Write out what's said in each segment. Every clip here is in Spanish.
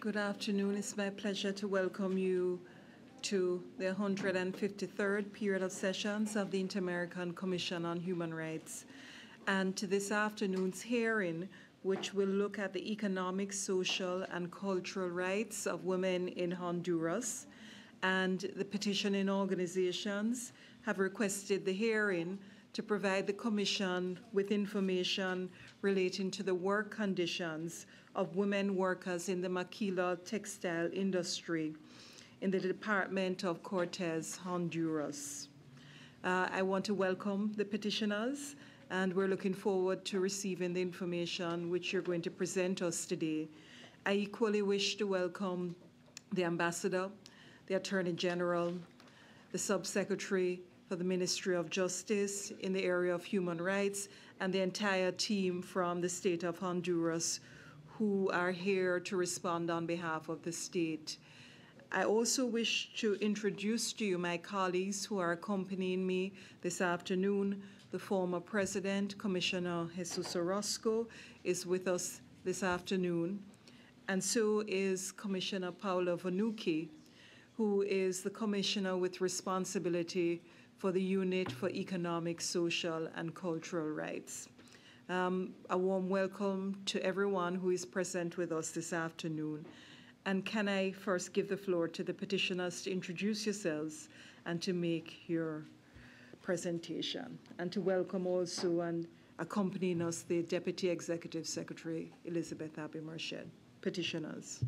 Good afternoon. It's my pleasure to welcome you to the 153rd period of sessions of the Inter-American Commission on Human Rights and to this afternoon's hearing, which will look at the economic, social, and cultural rights of women in Honduras. And the petitioning organizations have requested the hearing to provide the Commission with information relating to the work conditions of women workers in the Maquila textile industry in the Department of Cortes, Honduras. Uh, I want to welcome the petitioners, and we're looking forward to receiving the information which you're going to present us today. I equally wish to welcome the Ambassador, the Attorney General, the Subsecretary, for the Ministry of Justice in the area of human rights, and the entire team from the state of Honduras who are here to respond on behalf of the state. I also wish to introduce to you my colleagues who are accompanying me this afternoon. The former President, Commissioner Jesus Orozco, is with us this afternoon, and so is Commissioner Paolo Vanucci, who is the Commissioner with responsibility for the Unit for Economic, Social, and Cultural Rights. Um, a warm welcome to everyone who is present with us this afternoon. And can I first give the floor to the petitioners to introduce yourselves and to make your presentation, and to welcome also and accompanying us the Deputy Executive Secretary Elizabeth Abimershed. Petitioners.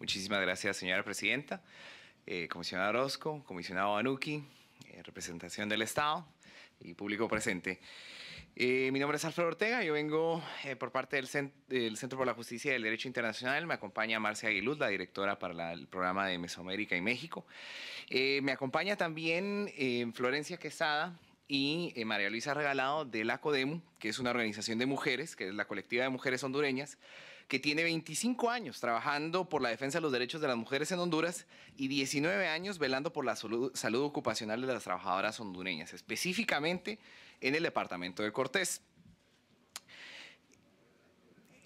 Muchísimas gracias, señora presidenta. Eh, comisionado Orozco, comisionado Anuki, eh, representación del Estado y público presente. Eh, mi nombre es Alfredo Ortega, yo vengo por parte del, Centro por la Justicia y el Derecho Internacional, me acompaña Marcia Aguiluz, la directora para el programa de Mesoamérica y México. me acompaña también Florencia Quesada, y María Luisa Regalado de la CODEMU, que es una organización de mujeres, que es la colectiva de mujeres hondureñas, que tiene 25 años trabajando por la defensa de los derechos de las mujeres en Honduras y 19 años velando por la salud, ocupacional de las trabajadoras hondureñas, específicamente en el departamento de Cortés.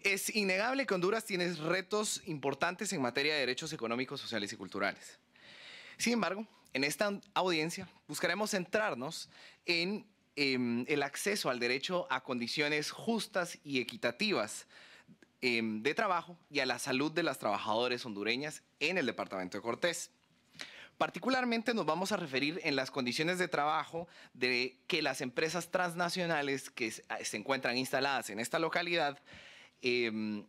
Es innegable que Honduras tiene retos importantes en materia de derechos económicos, sociales y culturales. Sin embargo, en esta audiencia buscaremos centrarnos en em, el acceso al derecho a condiciones justas y equitativas Em, de Trabajo y a la salud de las trabajadoras hondureñas en el departamento de Cortés. Particularmente nos vamos a referir en las condiciones de trabajo de que las empresas transnacionales que ah, se encuentran instaladas en esta localidad em,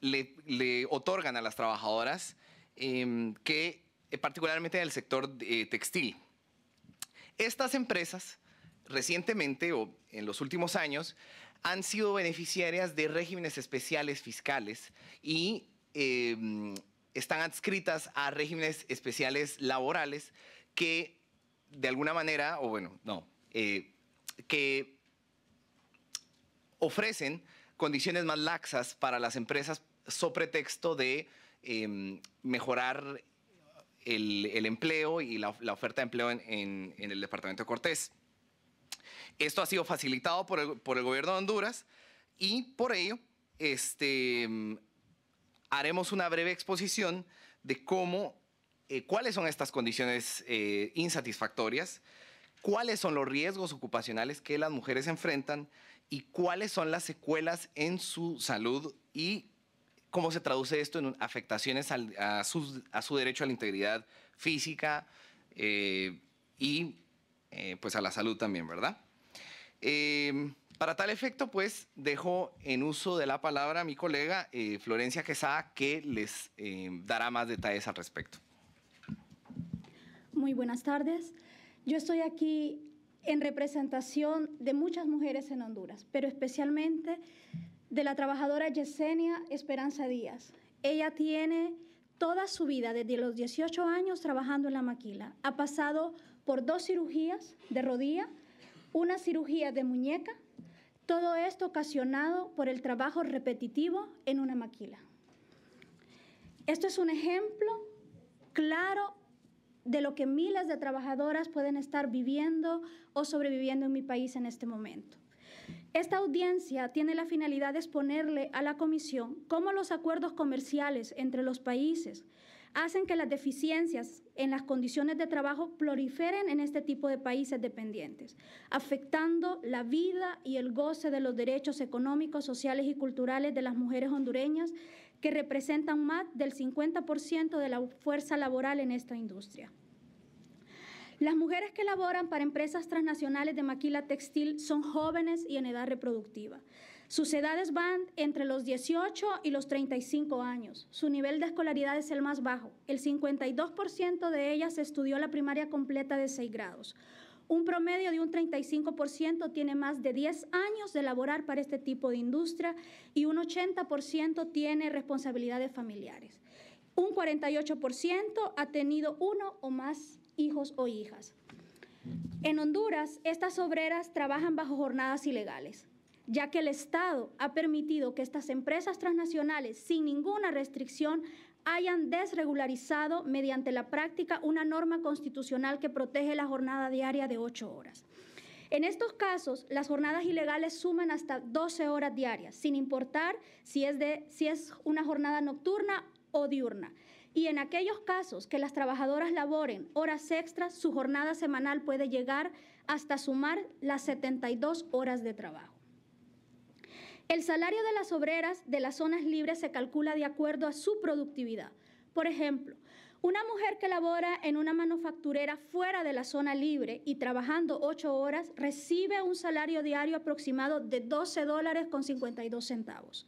le, otorgan a las trabajadoras em, que eh, particularmente el sector eh, textil. Estas empresas recientemente o en los últimos años han sido beneficiarias de regímenes especiales fiscales y em, están adscritas a regímenes especiales laborales que de alguna manera, o bueno, no, eh, que ofrecen condiciones más laxas para las empresas sobre pretexto de em, mejorar el, empleo y la, oferta de empleo en el departamento de Cortés. Esto ha sido facilitado por el, gobierno de Honduras y por ello este, haremos una breve exposición de cómo, eh, cuáles son estas condiciones eh, insatisfactorias, cuáles son los riesgos ocupacionales que las mujeres enfrentan y cuáles son las secuelas en su salud y cómo se traduce esto en afectaciones a, su, derecho a la integridad física eh, y pues a la salud también, ¿verdad? Em, para tal efecto, pues dejo en uso de la palabra a mi colega eh, Florencia Quesada, que les em, dará más detalles al respecto. Muy buenas tardes. Yo estoy aquí en representación de muchas mujeres en Honduras, pero especialmente de la trabajadora Yesenia Esperanza Díaz. Ella tiene toda su vida, desde los 18 años, trabajando en la maquila. Ha pasado por dos cirugías de rodilla una cirugía de muñeca, todo esto ocasionado por el trabajo repetitivo en una maquila. Esto es un ejemplo claro de lo que miles de trabajadoras pueden estar viviendo o sobreviviendo en mi país en este momento. Esta audiencia tiene la finalidad de exponerle a la Comisión cómo los acuerdos comerciales entre los países hacen que las deficiencias en las condiciones de trabajo proliferen en este tipo de países dependientes, afectando la vida y el goce de los derechos económicos, sociales y culturales de las mujeres hondureñas, que representan más del 50% de la fuerza laboral en esta industria. Las mujeres que laboran para empresas transnacionales de maquila textil son jóvenes y en edad reproductiva. Sus edades van entre los 18 y los 35 años. Su nivel de escolaridad es el más bajo. El 52% de ellas estudió la primaria completa de 6 grados. Un promedio de un 35% tiene más de 10 años de laborar para este tipo de industria y un 80% tiene responsabilidades familiares. Un 48% ha tenido uno o más hijos o hijas. En Honduras, estas obreras trabajan bajo jornadas ilegales ya que el Estado ha permitido que estas empresas transnacionales, sin ninguna restricción, hayan desregularizado mediante la práctica una norma constitucional que protege la jornada diaria de ocho horas. En estos casos, las jornadas ilegales suman hasta 12 horas diarias, sin importar si es, de, si es una jornada nocturna o diurna. Y en aquellos casos que las trabajadoras laboren horas extras, su jornada semanal puede llegar hasta sumar las 72 horas de trabajo. El salario de las obreras de las zonas libres se calcula de acuerdo a su productividad. Por ejemplo, una mujer que labora en una manufacturera fuera de la zona libre y trabajando ocho horas recibe un salario diario aproximado de 12 dólares con 52 centavos.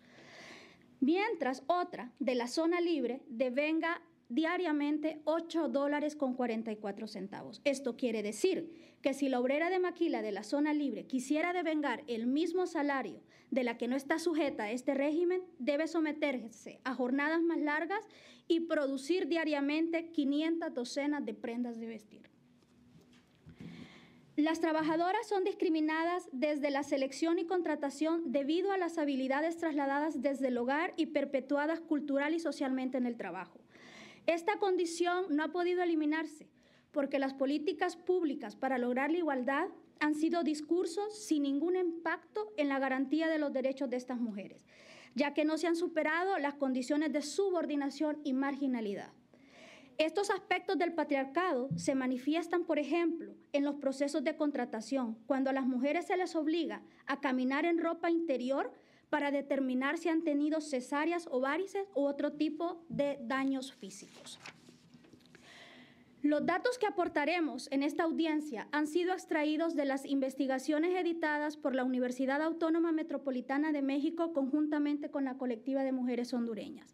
Mientras otra de la zona libre devenga diariamente 8 dólares con 44 centavos. Esto quiere decir que si la obrera de maquila de la zona libre quisiera devengar el mismo salario de la que no está sujeta a este régimen, debe someterse a jornadas más largas y producir diariamente 500 docenas de prendas de vestir. Las trabajadoras son discriminadas desde la selección y contratación debido a las habilidades trasladadas desde el hogar y perpetuadas cultural y socialmente en el trabajo. Esta condición no ha podido eliminarse porque las políticas públicas para lograr la igualdad han sido discursos sin ningún impacto en la garantía de los derechos de estas mujeres, ya que no se han superado las condiciones de subordinación y marginalidad. Estos aspectos del patriarcado se manifiestan, por ejemplo, en los procesos de contratación, cuando a las mujeres se les obliga a caminar en ropa interior para determinar si han tenido cesáreas o varices u otro tipo de daños físicos. Los datos que aportaremos en esta audiencia han sido extraídos de las investigaciones editadas por la Universidad Autónoma Metropolitana de México conjuntamente con la colectiva de mujeres hondureñas,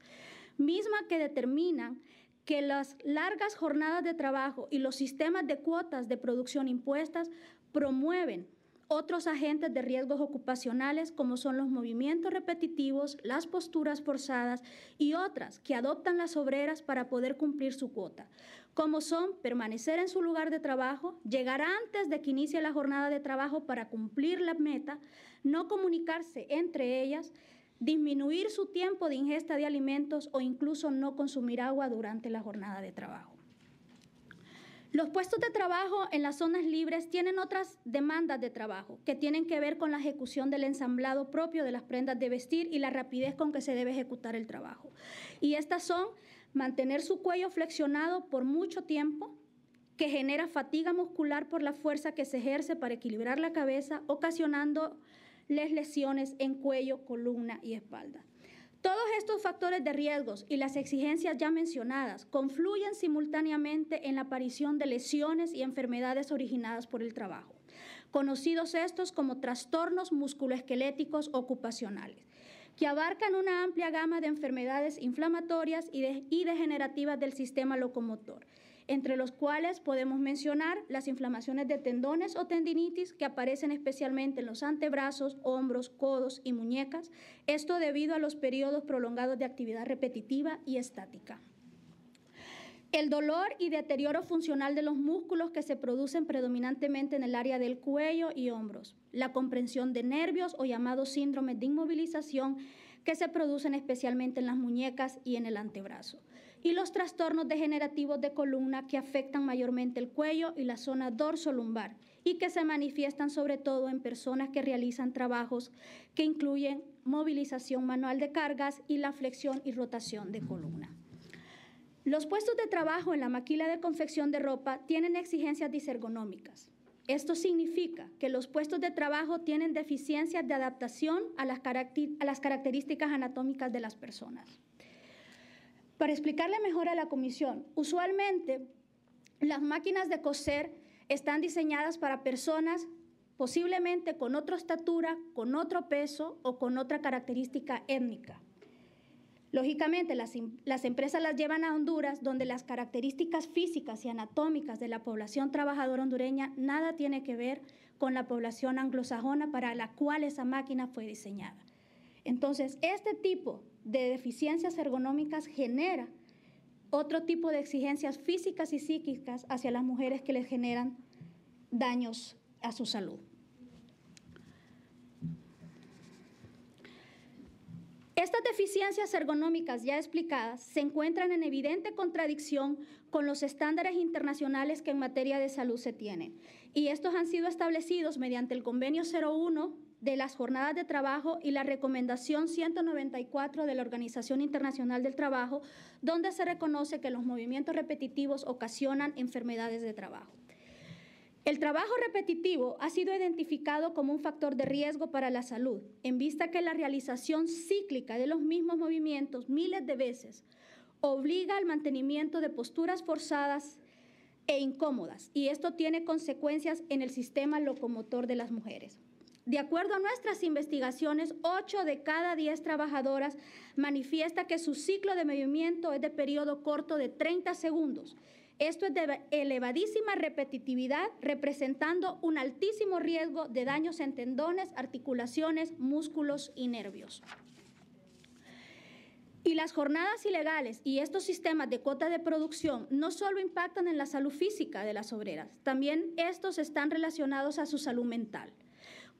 misma que determinan que las largas jornadas de trabajo y los sistemas de cuotas de producción impuestas promueven otros agentes de riesgos ocupacionales como son los movimientos repetitivos, las posturas forzadas y otras que adoptan las obreras para poder cumplir su cuota, como son permanecer en su lugar de trabajo, llegar antes de que inicie la jornada de trabajo para cumplir la meta, no comunicarse entre ellas, disminuir su tiempo de ingesta de alimentos o incluso no consumir agua durante la jornada de trabajo. Los puestos de trabajo en las zonas libres tienen otras demandas de trabajo que tienen que ver con la ejecución del ensamblado propio de las prendas de vestir y la rapidez con que se debe ejecutar el trabajo. Y estas son mantener su cuello flexionado por mucho tiempo, que genera fatiga muscular por la fuerza que se ejerce para equilibrar la cabeza, ocasionando lesiones en cuello, columna y espalda. Todos estos factores de riesgos y las exigencias ya mencionadas confluyen simultáneamente en la aparición de lesiones y enfermedades originadas por el trabajo, conocidos estos como trastornos musculoesqueléticos ocupacionales, que abarcan una amplia gama de enfermedades inflamatorias y, y degenerativas del sistema locomotor entre los cuales podemos mencionar las inflamaciones de tendones o tendinitis que aparecen especialmente en los antebrazos, hombros, codos y muñecas, esto debido a los periodos prolongados de actividad repetitiva y estática. El dolor y deterioro funcional de los músculos que se producen predominantemente en el área del cuello y hombros. La comprensión de nervios o llamados síndromes de inmovilización que se producen especialmente en las muñecas y en el antebrazo y los trastornos degenerativos de columna que afectan mayormente el cuello y la zona dorso-lumbar y que se manifiestan sobre todo en personas que realizan trabajos que incluyen movilización manual de cargas y la flexión y rotación de columna. Los puestos de trabajo en la maquila de confección de ropa tienen exigencias disergonómicas. Esto significa que los puestos de trabajo tienen deficiencias de adaptación a las características anatómicas de las personas. Para explicarle mejor a la comisión, usualmente las máquinas de coser están diseñadas para personas posiblemente con otra estatura, con otro peso o con otra característica étnica. Lógicamente, em-, las, empresas las llevan a Honduras, donde las características físicas y anatómicas de la población trabajadora hondureña nada tiene que ver con la población anglosajona para la cual esa máquina fue diseñada. Entonces, este tipo de deficiencias ergonómicas genera otro tipo de exigencias físicas y psíquicas hacia las mujeres que les generan daños a su salud. Estas deficiencias ergonómicas ya explicadas se encuentran en evidente contradicción con los estándares internacionales que en materia de salud se tienen, y estos han sido establecidos mediante el Convenio 01 de las jornadas de trabajo y la recomendación 194 de la Organización Internacional del Trabajo, donde se reconoce que los movimientos repetitivos ocasionan enfermedades de trabajo. El trabajo repetitivo ha sido identificado como un factor de riesgo para la salud, en vista que la realización cíclica de los mismos movimientos miles de veces obliga al mantenimiento de posturas forzadas e incómodas, y esto tiene consecuencias en el sistema locomotor de las mujeres. De acuerdo a nuestras investigaciones, 8 de cada 10 trabajadoras manifiesta que su ciclo de movimiento es de periodo corto de 30 segundos. Esto es de elevadísima repetitividad, representando un altísimo riesgo de daños en tendones, articulaciones, músculos y nervios. Y las jornadas ilegales y estos sistemas de cuota de producción no solo impactan en la salud física de las obreras, también estos están relacionados a su salud mental.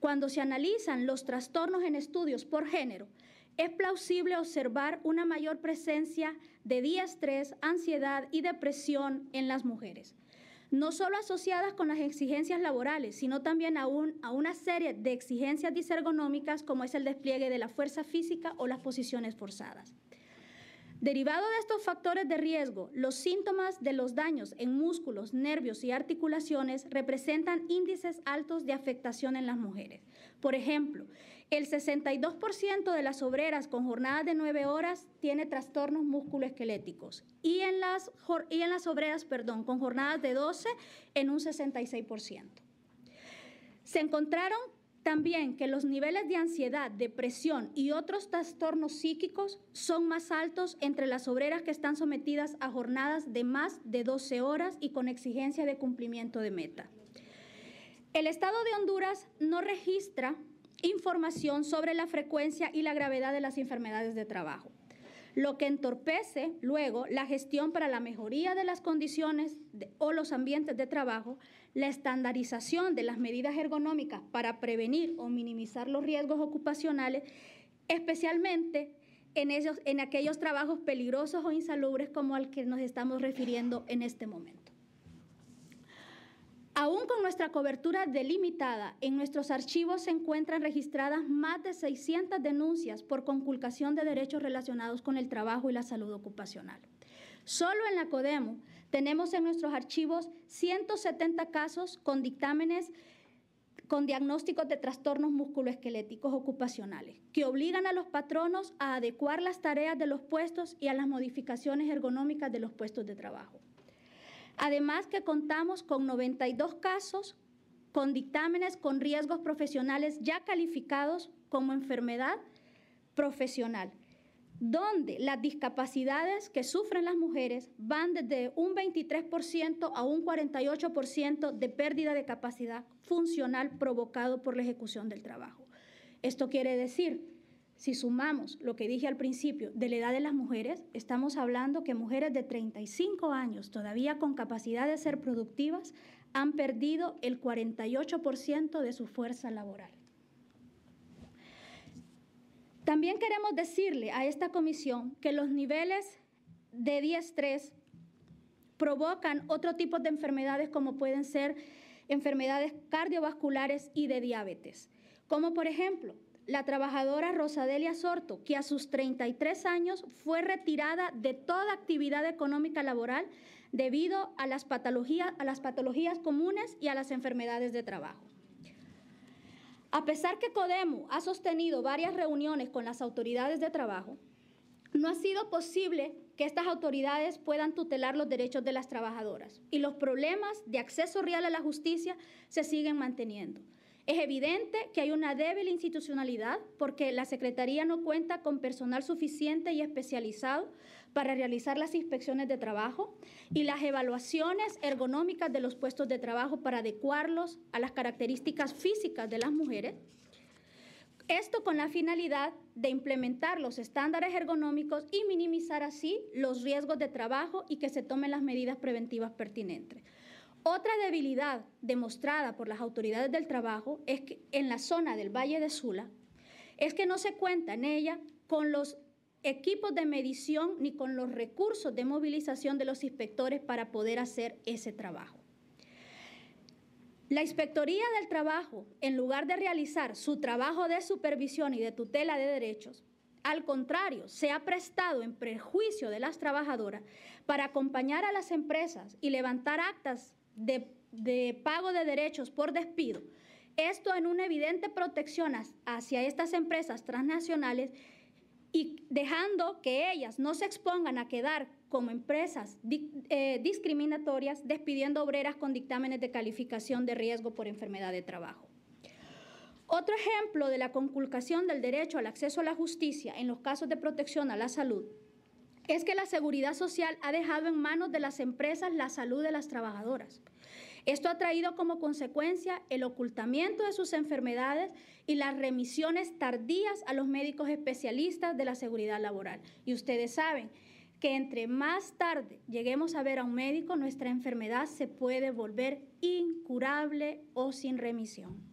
Cuando se analizan los trastornos en estudios por género, es plausible observar una mayor presencia de día ansiedad y depresión en las mujeres, no solo asociadas con las exigencias laborales, sino también aún a una serie de exigencias disergonómicas como es el despliegue de la fuerza física o las posiciones forzadas. Derivado de estos factores de riesgo, los síntomas de los daños en músculos, nervios y articulaciones representan índices altos de afectación en las mujeres. Por ejemplo, el 62% de las obreras con jornadas de 9 horas tiene trastornos musculoesqueléticos y en las, y en las obreras perdón, con jornadas de 12 en un 66%. Se encontraron también que los niveles de ansiedad, depresión y otros trastornos psíquicos son más altos entre las obreras que están sometidas a jornadas de más de 12 horas y con exigencia de cumplimiento de meta. El Estado de Honduras no registra información sobre la frecuencia y la gravedad de las enfermedades de trabajo lo que entorpece luego la gestión para la mejoría de las condiciones o los ambientes de trabajo, la estandarización de las medidas ergonómicas para prevenir o minimizar los riesgos ocupacionales, especialmente en aquellos trabajos peligrosos o insalubres como al que nos estamos refiriendo en este momento. Aún con nuestra cobertura delimitada, en nuestros archivos se encuentran registradas más de 600 denuncias por conculcación de derechos relacionados con el trabajo y la salud ocupacional. Solo en la CODEMO tenemos en nuestros archivos 170 casos con dictámenes con diagnósticos de trastornos musculoesqueléticos ocupacionales, que obligan a los patronos a adecuar las tareas de los puestos y a las modificaciones ergonómicas de los puestos de trabajo. Además que contamos con 92 casos con dictámenes con riesgos profesionales ya calificados como enfermedad profesional, donde las discapacidades que sufren las mujeres van desde un 23% a un 48% de pérdida de capacidad funcional provocado por la ejecución del trabajo. Esto quiere decir si sumamos lo que dije al principio de la edad de las mujeres, estamos hablando que mujeres de 35 años, todavía con capacidad de ser productivas, han perdido el 48% de su fuerza laboral. También queremos decirle a esta comisión que los niveles de 10 provocan otro tipo de enfermedades como pueden ser enfermedades cardiovasculares y de diabetes, como por ejemplo la trabajadora Rosadelia Sorto, que a sus 33 años fue retirada de toda actividad económica laboral debido a las patologías, a las patologías comunes y a las enfermedades de trabajo. A pesar que Codemo ha sostenido varias reuniones con las autoridades de trabajo, no ha sido posible que estas autoridades puedan tutelar los derechos de las trabajadoras y los problemas de acceso real a la justicia se siguen manteniendo. Es evidente que hay una débil institucionalidad porque la Secretaría no cuenta con personal suficiente y especializado para realizar las inspecciones de trabajo y las evaluaciones ergonómicas de los puestos de trabajo para adecuarlos a las características físicas de las mujeres. Esto con la finalidad de implementar los estándares ergonómicos y minimizar así los riesgos de trabajo y que se tomen las medidas preventivas pertinentes. Otra debilidad demostrada por las autoridades del trabajo es que en la zona del Valle de Sula es que no se cuenta en ella con los equipos de medición ni con los recursos de movilización de los inspectores para poder hacer ese trabajo. La Inspectoría del Trabajo, en lugar de realizar su trabajo de supervisión y de tutela de derechos, al contrario, se ha prestado en prejuicio de las trabajadoras para acompañar a las empresas y levantar actas de, pago de derechos por despido. Esto en una evidente protección hacia estas empresas transnacionales y dejando que ellas no se expongan a quedar como empresas eh, discriminatorias despidiendo obreras con dictámenes de calificación de riesgo por enfermedad de trabajo. Otro ejemplo de la conculcación del derecho al acceso a la justicia en los casos de protección a la salud es que la seguridad social ha dejado en manos de las empresas la salud de las trabajadoras. Esto ha traído como consecuencia el ocultamiento de sus enfermedades y las remisiones tardías a los médicos especialistas de la seguridad laboral. Y ustedes saben que entre más tarde lleguemos a ver a un médico, nuestra enfermedad se puede volver incurable o sin remisión.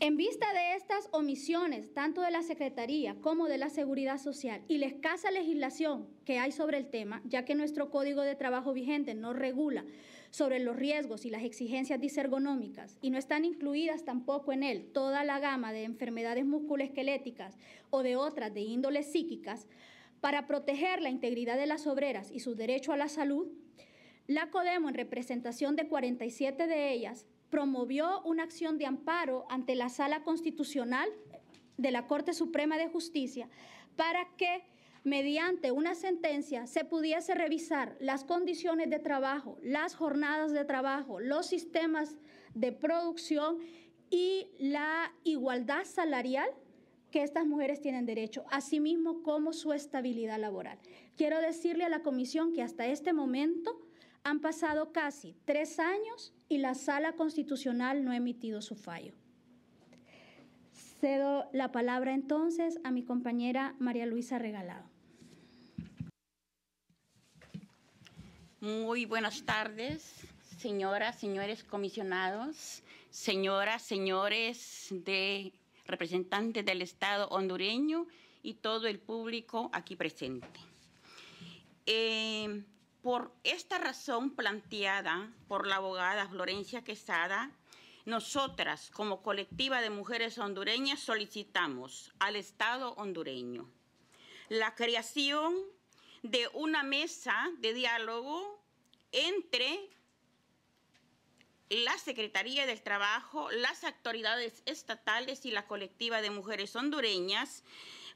En vista de estas omisiones, tanto de la Secretaría como de la Seguridad Social y la escasa legislación que hay sobre el tema, ya que nuestro Código de Trabajo vigente no regula sobre los riesgos y las exigencias disergonómicas y no están incluidas tampoco en él toda la gama de enfermedades musculoesqueléticas o de otras de índole psíquicas, para proteger la integridad de las obreras y su derecho a la salud, la CODEMO, en representación de 47 de ellas, promovió una acción de amparo ante la Sala Constitucional de la Corte Suprema de Justicia para que mediante una sentencia se pudiese revisar las condiciones de trabajo, las jornadas de trabajo, los sistemas de producción y la igualdad salarial que estas mujeres tienen derecho, asimismo como su estabilidad laboral. Quiero decirle a la comisión que hasta este momento han pasado casi tres años y la Sala Constitucional no ha emitido su fallo. Cedo la palabra entonces a mi compañera María Luisa Regalado. Muy buenas tardes, señoras, señores comisionados, señoras, señores de representantes del Estado hondureño y todo el público aquí presente. Eh, por esta razón planteada por la abogada Florencia Quesada, nosotras como colectiva de mujeres hondureñas solicitamos al Estado hondureño la creación de una mesa de diálogo entre la Secretaría del Trabajo, las autoridades estatales y la colectiva de mujeres hondureñas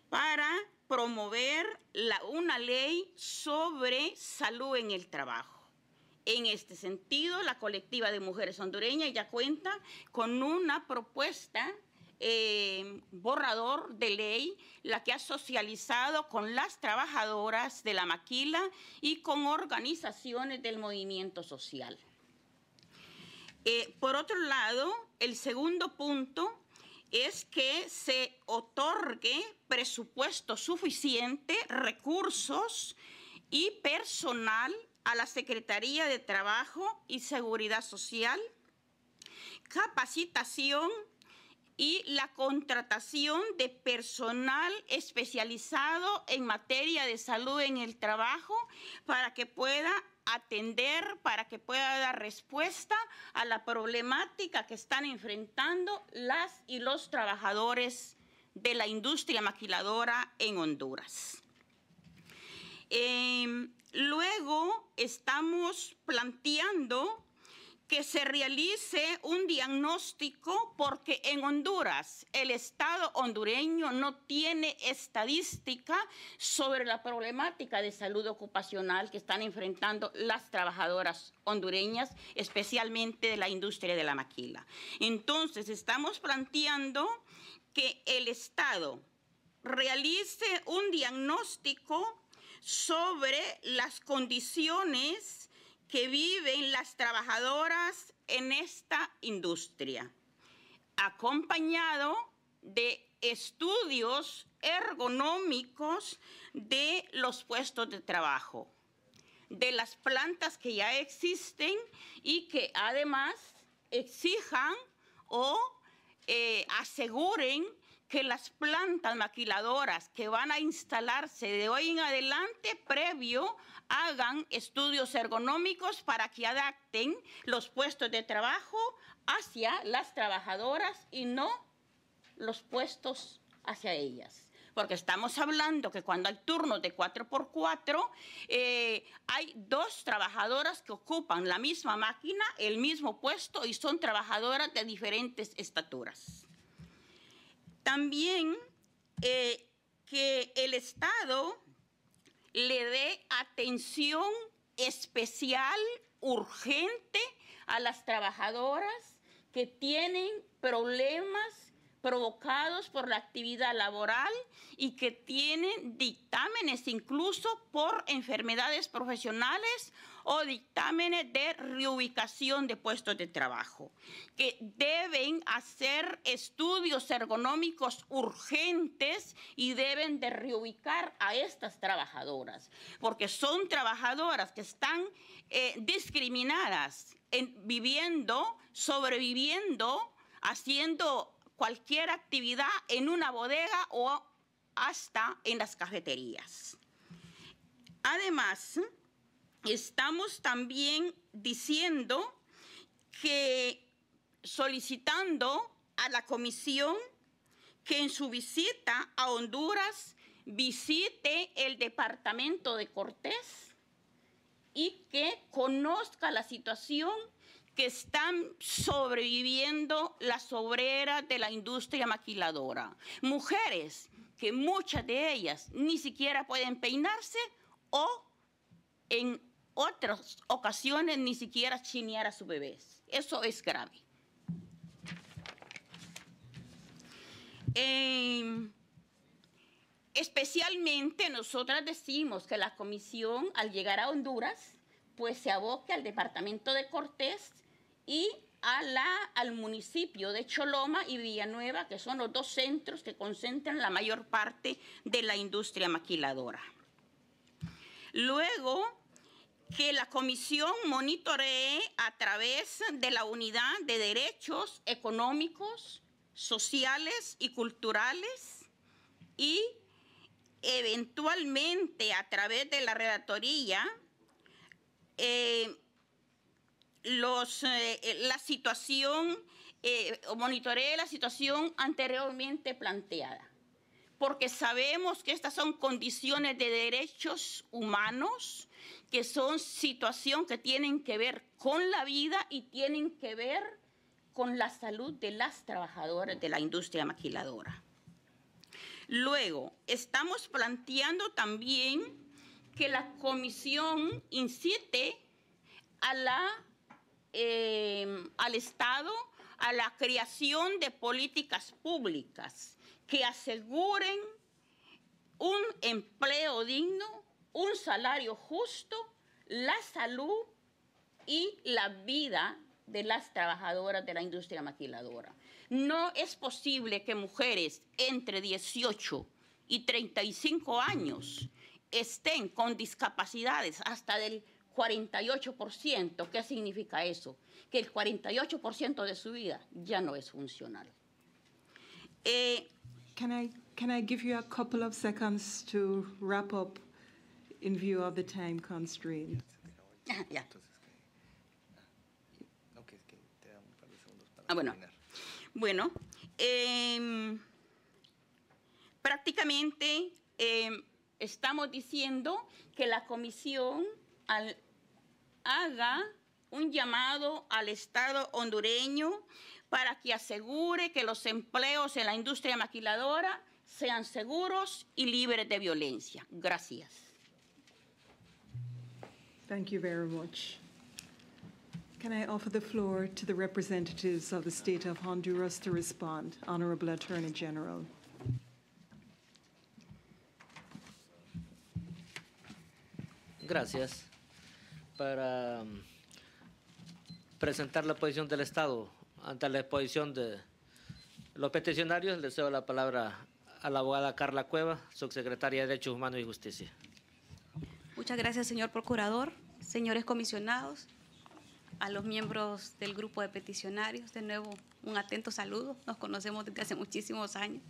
para promover la, una ley sobre salud en el trabajo. En este sentido, la colectiva de mujeres hondureñas ya cuenta con una propuesta eh, borrador de ley, la que ha socializado con las trabajadoras de la maquila y con organizaciones del movimiento social. Eh, por otro lado, el segundo punto es que se otorgue presupuesto suficiente, recursos y personal a la Secretaría de Trabajo y Seguridad Social, capacitación y la contratación de personal especializado en materia de salud en el trabajo para que pueda atender para que pueda dar respuesta a la problemática que están enfrentando las y los trabajadores de la industria maquiladora en Honduras. Em, luego estamos planteando que se realice un diagnóstico porque en Honduras el Estado hondureño no tiene estadística sobre la problemática de salud ocupacional que están enfrentando las trabajadoras hondureñas, especialmente de la industria de la maquila. Entonces, estamos planteando que el Estado realice un diagnóstico sobre las condiciones que viven las trabajadoras en esta industria, acompañado de estudios ergonómicos de los puestos de trabajo, de las plantas que ya existen y que además exijan o eh, aseguren que las plantas maquiladoras que van a instalarse de hoy en adelante previo hagan estudios ergonómicos para que adapten los puestos de trabajo hacia las trabajadoras y no los puestos hacia ellas porque estamos hablando que cuando hay turnos de 4x4, eh, hay dos trabajadoras que ocupan la misma máquina, el mismo puesto y son trabajadoras de diferentes estaturas. También eh, que el Estado le dé atención especial, urgente a las trabajadoras que tienen problemas provocados por la actividad laboral y que tienen dictámenes incluso por enfermedades profesionales o dictámenes de reubicación de puestos de trabajo, que deben hacer estudios ergonómicos urgentes y deben de reubicar a estas trabajadoras, porque son trabajadoras que están eh, discriminadas, viviendo, sobreviviendo, haciendo cualquier actividad en una bodega o hasta en las cafeterías. Además, estamos también diciendo que solicitando a la comisión que en su visita a Honduras visite el departamento de Cortés y que conozca la situación que están sobreviviendo las obreras de la industria maquiladora. Mujeres que muchas de ellas ni siquiera pueden peinarse o en otras ocasiones ni siquiera chinear a sus bebés. Eso es grave. Em, especialmente nosotras decimos que la comisión al llegar a Honduras pues se aboque al departamento de Cortés y a la, al municipio de Choloma y Villanueva, que son los dos centros que concentran la mayor parte de la industria maquiladora. Luego, que la comisión monitoree a través de la unidad de derechos económicos, sociales y culturales y eventualmente a través de la redatoría eh, los, eh, eh, la situación, eh, monitoreé la situación anteriormente planteada, porque sabemos que estas son condiciones de derechos humanos, que son situaciones que tienen que ver con la vida y tienen que ver con la salud de las trabajadoras de la industria maquiladora. Luego, estamos planteando también que la comisión incite a la Em, al Estado a la creación de políticas públicas que aseguren un empleo digno, un salario justo, la salud y la vida de las trabajadoras de la industria maquiladora. No es posible que mujeres entre 18 y 35 años estén con discapacidades hasta del 48%. ¿Qué significa eso? Que el 48% de su vida ya no es funcional. Eh, can I can I give you a couple of seconds to wrap up in view of the time constraint? ya. bueno. Bueno, prácticamente estamos diciendo que la comisión al haga un llamado al Estado hondureño para que asegure que los empleos en la industria maquiladora sean seguros y libres de violencia. Gracias. Thank you very much. Can I offer the floor to the representatives of the state of Honduras to respond? Honorable Attorney General. Gracias para mm, presentar la posición del Estado ante la exposición de los peticionarios. Le cedo la palabra a la abogada Carla Cueva, subsecretaria de Derechos Humanos y Justicia. Muchas gracias, señor procurador, señores comisionados, a los miembros del grupo de peticionarios. De nuevo, un atento saludo. Nos conocemos desde hace muchísimos años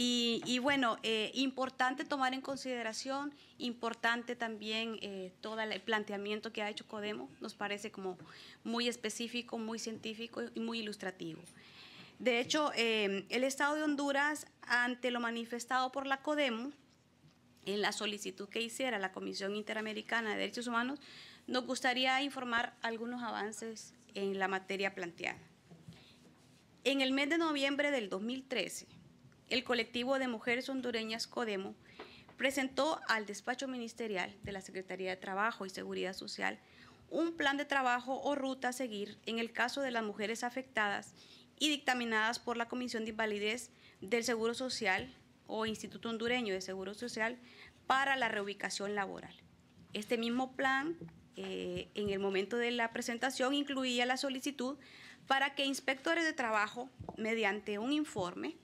y, bueno, eh, importante tomar en consideración, importante también eh, todo el planteamiento que ha hecho Codemo, nos parece como muy específico, muy científico y muy ilustrativo. De hecho, em, el Estado de Honduras, ante lo manifestado por la CODEMO, en la solicitud que hiciera la Comisión Interamericana de Derechos Humanos, nos gustaría informar algunos avances en la materia planteada. En el mes de noviembre del 2013, el colectivo de mujeres hondureñas CODEMO presentó al despacho ministerial de la Secretaría de Trabajo y Seguridad Social un plan de trabajo o ruta a seguir en el caso de las mujeres afectadas y dictaminadas por la Comisión de Invalidez del Seguro Social o Instituto Hondureño de Seguro Social para la reubicación laboral. Este mismo plan, eh, en el momento de la presentación, incluía la solicitud para que inspectores de trabajo, mediante un informe,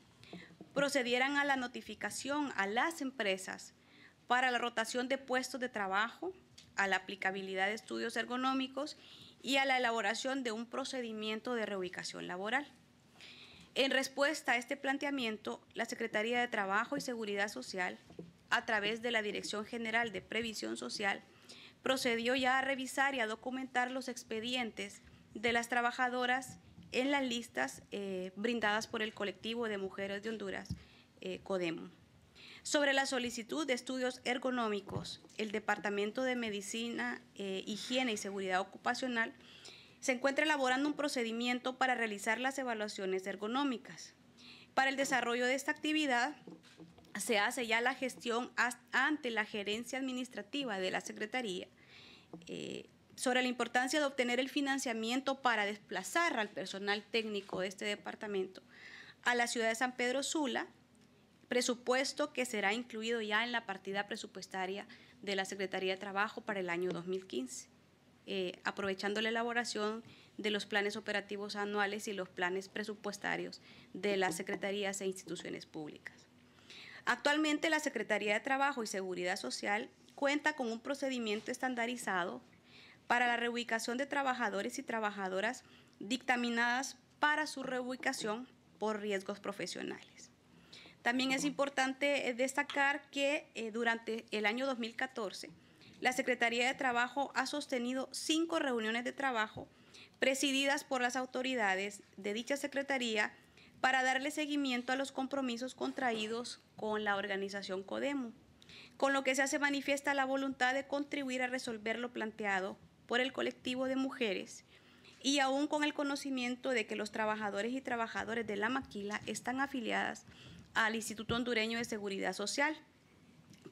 procedieran a la notificación a las empresas para la rotación de puestos de trabajo, a la aplicabilidad de estudios ergonómicos y a la elaboración de un procedimiento de reubicación laboral. En respuesta a este planteamiento, la Secretaría de Trabajo y Seguridad Social, a través de la Dirección General de Previsión Social, procedió ya a revisar y a documentar los expedientes de las trabajadoras en las listas eh, brindadas por el colectivo de mujeres de Honduras, eh, CODEMO. Sobre la solicitud de estudios ergonómicos, el Departamento de Medicina, eh, Higiene y Seguridad Ocupacional se encuentra elaborando un procedimiento para realizar las evaluaciones ergonómicas. Para el desarrollo de esta actividad, se hace ya la gestión ante la gerencia administrativa de la Secretaría eh, sobre la importancia de obtener el financiamiento para desplazar al personal técnico de este departamento a la ciudad de San Pedro Sula, presupuesto que será incluido ya en la partida presupuestaria de la Secretaría de Trabajo para el año 2015, eh, aprovechando la elaboración de los planes operativos anuales y los planes presupuestarios de las secretarías e instituciones públicas. Actualmente la Secretaría de Trabajo y Seguridad Social cuenta con un procedimiento estandarizado para la reubicación de trabajadores y trabajadoras dictaminadas para su reubicación por riesgos profesionales. También es importante eh, destacar que eh, durante el año 2014, la Secretaría de Trabajo ha sostenido cinco reuniones de trabajo presididas por las autoridades de dicha Secretaría para darle seguimiento a los compromisos contraídos con la organización CODEMU, con lo que se hace manifiesta la voluntad de contribuir a resolver lo planteado por el colectivo de mujeres y aún con el conocimiento de que los trabajadores y trabajadoras de la maquila están afiliadas al Instituto Hondureño de Seguridad Social,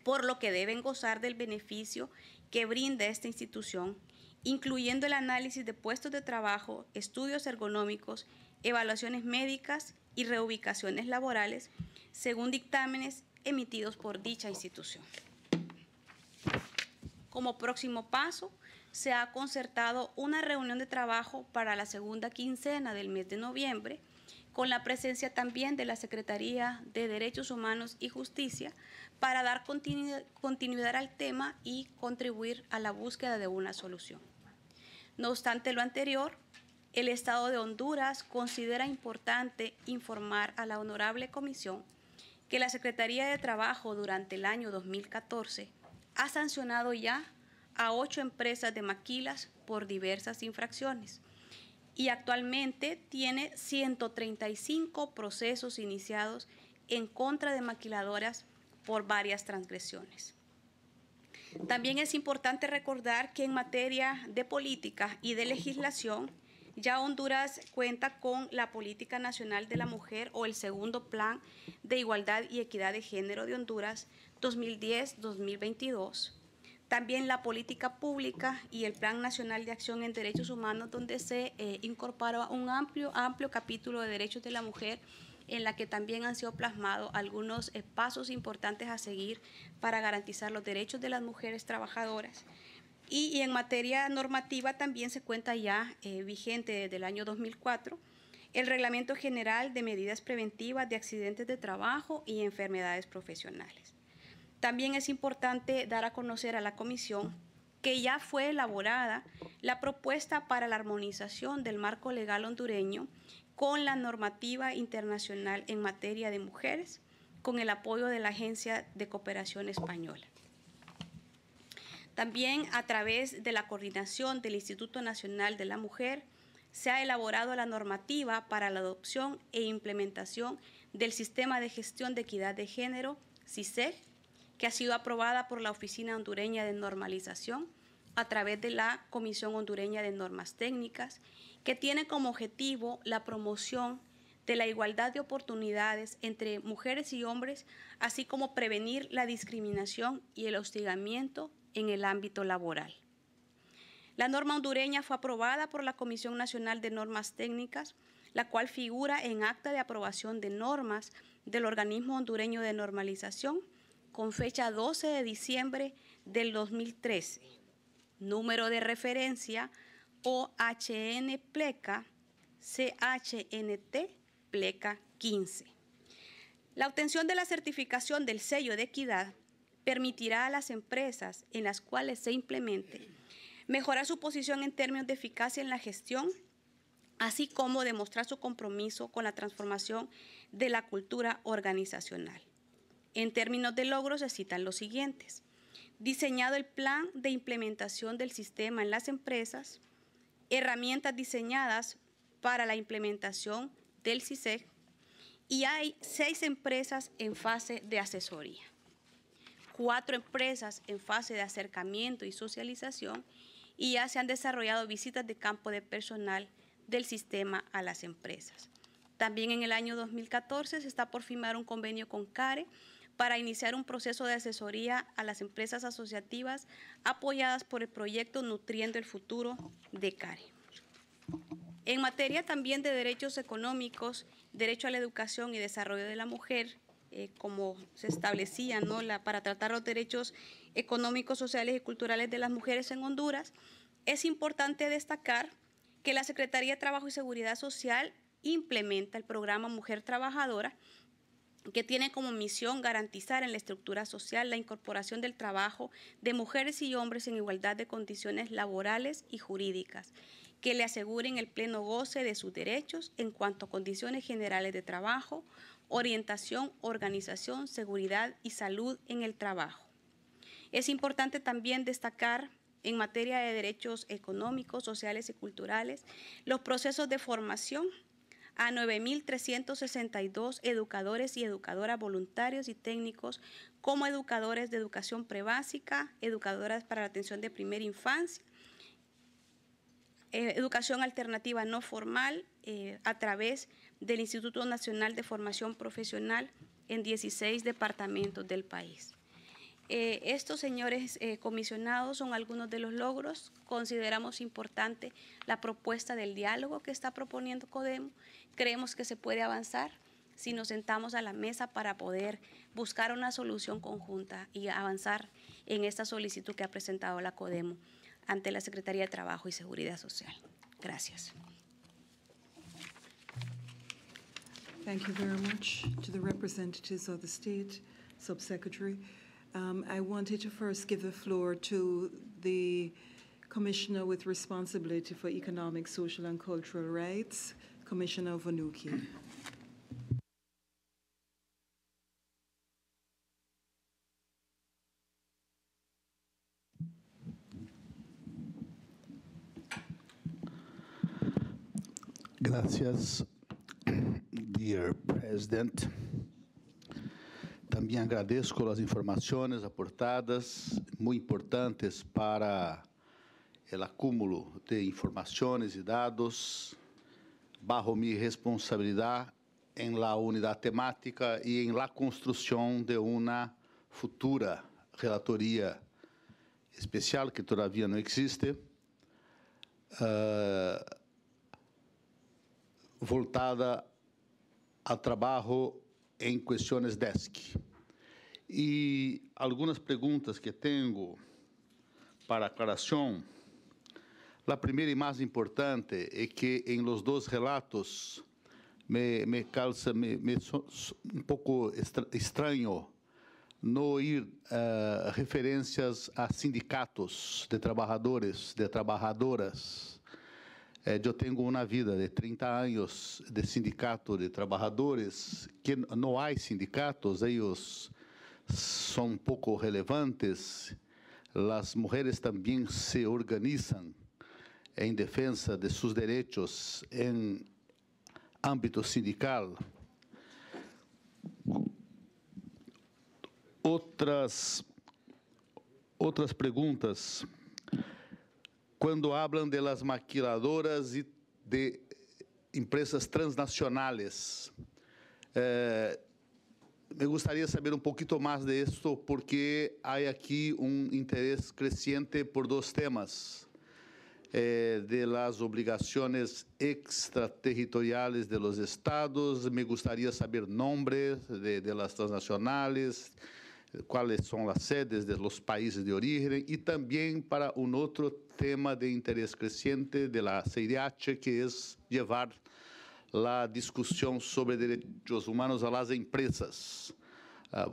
por lo que deben gozar del beneficio que brinda esta institución, incluyendo el análisis de puestos de trabajo, estudios ergonómicos, evaluaciones médicas y reubicaciones laborales, según dictámenes emitidos por dicha institución. Como próximo paso, se ha concertado una reunión de trabajo para la segunda quincena del mes de noviembre, con la presencia también de la Secretaría de Derechos Humanos y Justicia, para dar continuidad al tema y contribuir a la búsqueda de una solución. No obstante lo anterior, el Estado de Honduras considera importante informar a la Honorable Comisión que la Secretaría de Trabajo durante el año 2014 ha sancionado ya a ocho empresas de maquilas por diversas infracciones y actualmente tiene 135 procesos iniciados en contra de maquiladoras por varias transgresiones. También es importante recordar que en materia de política y de legislación, ya Honduras cuenta con la Política Nacional de la Mujer o el segundo Plan de Igualdad y Equidad de Género de Honduras 2010-2022 también la política pública y el Plan Nacional de Acción en Derechos Humanos, donde se eh, incorporó un amplio, amplio capítulo de derechos de la mujer en la que también han sido plasmados algunos eh, pasos importantes a seguir para garantizar los derechos de las mujeres trabajadoras. Y, en materia normativa también se cuenta ya eh, vigente desde el año 2004 el Reglamento General de Medidas Preventivas de Accidentes de Trabajo y Enfermedades Profesionales. También es importante dar a conocer a la Comisión que ya fue elaborada la propuesta para la armonización del marco legal hondureño con la normativa internacional en materia de mujeres, con el apoyo de la Agencia de Cooperación Española. También a través de la coordinación del Instituto Nacional de la Mujer, se ha elaborado la normativa para la adopción e implementación del Sistema de Gestión de Equidad de Género, CISEG, que ha sido aprobada por la Oficina Hondureña de Normalización a través de la Comisión Hondureña de Normas Técnicas, que tiene como objetivo la promoción de la igualdad de oportunidades entre mujeres y hombres, así como prevenir la discriminación y el hostigamiento en el ámbito laboral. La norma hondureña fue aprobada por la Comisión Nacional de Normas Técnicas, la cual figura en acta de aprobación de normas del organismo hondureño de normalización con fecha 12 de diciembre del 2013, número de referencia OHN pleca CHNT pleca 15. La obtención de la certificación del sello de equidad permitirá a las empresas en las cuales se implemente mejorar su posición en términos de eficacia en la gestión, así como demostrar su compromiso con la transformación de la cultura organizacional. En términos de logros se citan los siguientes. Diseñado el plan de implementación del sistema en las empresas, herramientas diseñadas para la implementación del CISEC y hay seis empresas en fase de asesoría, cuatro empresas en fase de acercamiento y socialización y ya se han desarrollado visitas de campo de personal del sistema a las empresas. También en el año 2014 se está por firmar un convenio con CARE para iniciar un proceso de asesoría a las empresas asociativas apoyadas por el proyecto Nutriendo el Futuro de CARE. En materia también de derechos económicos, derecho a la educación y desarrollo de la mujer, eh, como se establecía ¿no? la, para tratar los derechos económicos, sociales y culturales de las mujeres en Honduras, es importante destacar que la Secretaría de Trabajo y Seguridad Social implementa el programa Mujer Trabajadora, que tiene como misión garantizar en la estructura social la incorporación del trabajo de mujeres y hombres en igualdad de condiciones laborales y jurídicas, que le aseguren el pleno goce de sus derechos en cuanto a condiciones generales de trabajo, orientación, organización, seguridad y salud en el trabajo. Es importante también destacar en materia de derechos económicos, sociales y culturales los procesos de formación a 9.362 educadores y educadoras voluntarios y técnicos como educadores de educación prebásica, educadoras para la atención de primera infancia, eh, educación alternativa no formal eh, a través del Instituto Nacional de Formación Profesional en 16 departamentos del país. Eh, estos señores eh, comisionados son algunos de los logros. Consideramos importante la propuesta del diálogo que está proponiendo CODEMO. Creemos que se puede avanzar si nos sentamos a la mesa para poder buscar una solución conjunta y avanzar en esta solicitud que ha presentado la CODEMO ante la Secretaría de Trabajo y Seguridad Social. Gracias. Thank you very much to the representatives of the state, Subsecretary. Um, I wanted to first give the floor to the Commissioner with responsibility for economic, social, and cultural rights, Commissioner Vanuki. Gracias, dear President. Também agradeço as informações aportadas, muito importantes para o acúmulo de informações e dados. Barro minha responsabilidade em la unidade temática e em la construção de uma futura relatoria especial que todavia não existe, uh, voltada ao trabalho em questões desk. E algumas perguntas que tenho para aclaração. A primeira e mais importante é que em los dois relatos me, me calça me, me so, um pouco estranho não ir uh, referências a sindicatos de trabalhadores, de trabalhadoras eh, eu tenho uma vida de 30 anos de sindicato de trabalhadores, que não há sindicatos, eles são pouco relevantes. As mulheres também se organizam em defesa de seus direitos em âmbito sindical. Outras, outras perguntas quando hablan de las maquiladoras e de empresas transnacionales. Eh, me gustaría saber un poquito más de esto porque hay aquí un interés creciente por dos temas. Eh, de las obligaciones extraterritoriales de los estados, me gustaría saber nombres de, de las transnacionales, quais são as sedes de países de origem e também para um outro tema de interés crescente da la CIDH, que é levar a discussão sobre direitos humanos a empresas,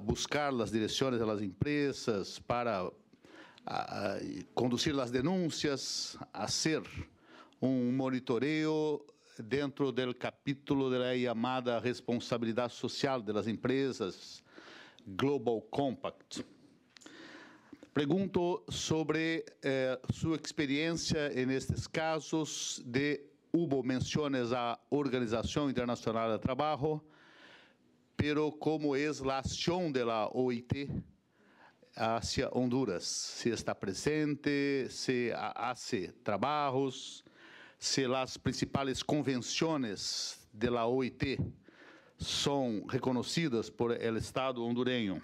buscar as direções de empresas para conduzir as conducir a ser um un monitoreo dentro do capítulo de chamada responsabilidade social de empresas, Global Compact. Pergunto sobre eh, sua experiência nestes casos de hubo menciones à Organização Internacional do Trabalho, pero como é a ação da OIT hacia Honduras, se está presente, se hace trabalhos, se as principais convenções da OIT são reconhecidas por el Estado hondureño.